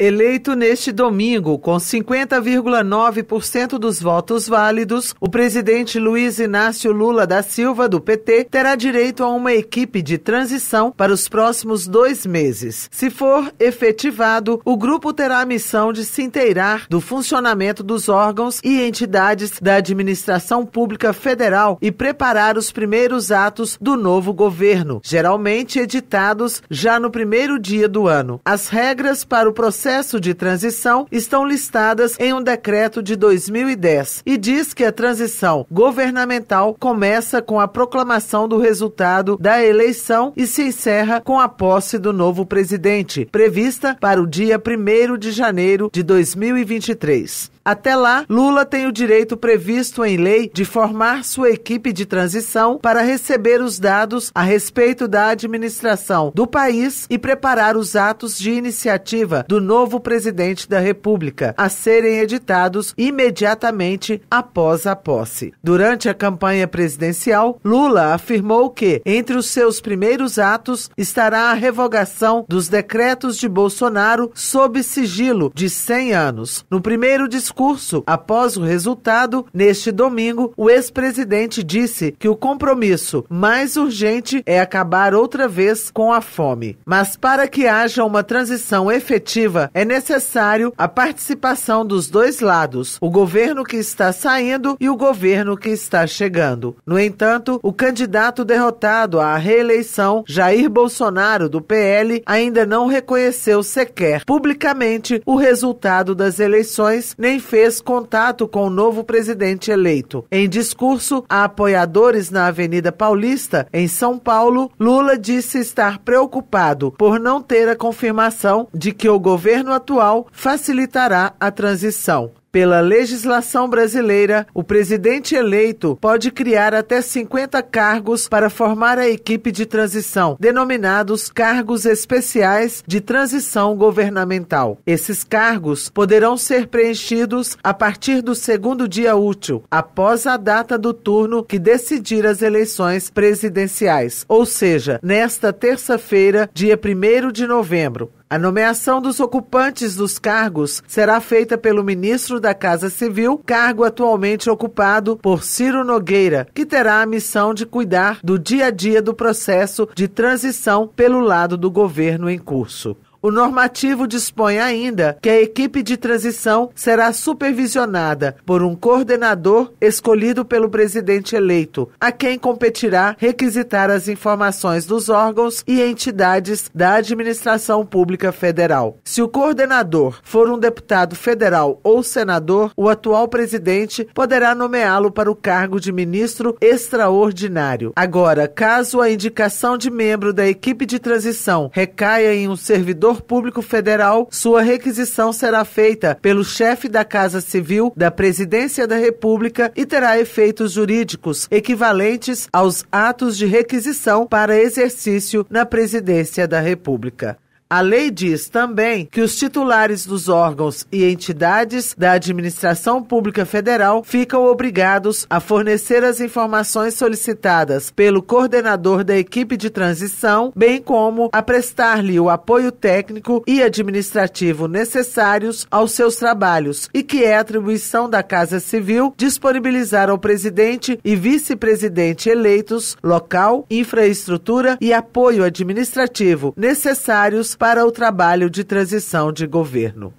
Eleito neste domingo com 50,9% dos votos válidos, o presidente Luiz Inácio Lula da Silva, do PT, terá direito a uma equipe de transição para os próximos dois meses. Se for efetivado, o grupo terá a missão de se inteirar do funcionamento dos órgãos e entidades da administração pública federal e preparar os primeiros atos do novo governo, geralmente editados já no primeiro dia do ano. As regras para o processo processo de transição estão listadas em um decreto de 2010 e diz que a transição governamental começa com a proclamação do resultado da eleição e se encerra com a posse do novo presidente, prevista para o dia 1 de janeiro de 2023. Até lá, Lula tem o direito previsto em lei de formar sua equipe de transição para receber os dados a respeito da administração do país e preparar os atos de iniciativa do novo presidente da República, a serem editados imediatamente após a posse. Durante a campanha presidencial, Lula afirmou que, entre os seus primeiros atos, estará a revogação dos decretos de Bolsonaro sob sigilo de 100 anos. No primeiro discurso, discurso após o resultado, neste domingo, o ex-presidente disse que o compromisso mais urgente é acabar outra vez com a fome. Mas para que haja uma transição efetiva, é necessário a participação dos dois lados, o governo que está saindo e o governo que está chegando. No entanto, o candidato derrotado à reeleição, Jair Bolsonaro, do PL, ainda não reconheceu sequer publicamente o resultado das eleições, nem fez contato com o novo presidente eleito. Em discurso a apoiadores na Avenida Paulista, em São Paulo, Lula disse estar preocupado por não ter a confirmação de que o governo atual facilitará a transição. Pela legislação brasileira, o presidente eleito pode criar até 50 cargos para formar a equipe de transição, denominados cargos especiais de transição governamental. Esses cargos poderão ser preenchidos a partir do segundo dia útil, após a data do turno que decidir as eleições presidenciais, ou seja, nesta terça-feira, dia 1 de novembro. A nomeação dos ocupantes dos cargos será feita pelo ministro da Casa Civil, cargo atualmente ocupado por Ciro Nogueira, que terá a missão de cuidar do dia a dia do processo de transição pelo lado do governo em curso. O normativo dispõe ainda que a equipe de transição será supervisionada por um coordenador escolhido pelo presidente eleito, a quem competirá requisitar as informações dos órgãos e entidades da administração pública federal. Se o coordenador for um deputado federal ou senador, o atual presidente poderá nomeá-lo para o cargo de ministro extraordinário. Agora, caso a indicação de membro da equipe de transição recaia em um servidor Público Federal, sua requisição será feita pelo chefe da Casa Civil da Presidência da República e terá efeitos jurídicos equivalentes aos atos de requisição para exercício na Presidência da República. A lei diz também que os titulares dos órgãos e entidades da administração pública federal ficam obrigados a fornecer as informações solicitadas pelo coordenador da equipe de transição, bem como a prestar-lhe o apoio técnico e administrativo necessários aos seus trabalhos e que é atribuição da Casa Civil disponibilizar ao presidente e vice-presidente eleitos local, infraestrutura e apoio administrativo necessários para o trabalho de transição de governo.